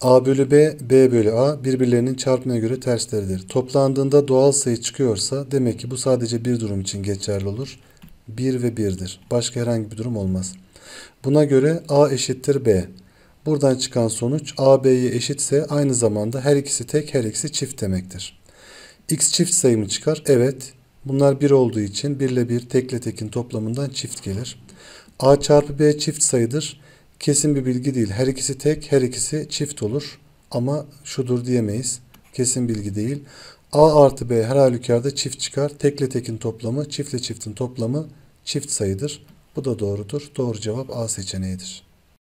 A bölü B, B bölü A birbirlerinin çarpmaya göre tersleridir. Toplandığında doğal sayı çıkıyorsa demek ki bu sadece bir durum için geçerli olur. 1 ve 1'dir. Başka herhangi bir durum olmaz. Buna göre A eşittir B. Buradan çıkan sonuç A B'ye eşitse aynı zamanda her ikisi tek her ikisi çift demektir. X çift sayı mı çıkar? Evet. Bunlar 1 olduğu için 1 ile 1 tekle tekin toplamından çift gelir. A çarpı B çift sayıdır. Kesin bir bilgi değil. Her ikisi tek, her ikisi çift olur. Ama şudur diyemeyiz. Kesin bilgi değil. A artı B her halükarda çift çıkar. Tekle tekin toplamı, çiftle çiftin toplamı çift sayıdır. Bu da doğrudur. Doğru cevap A seçeneğidir.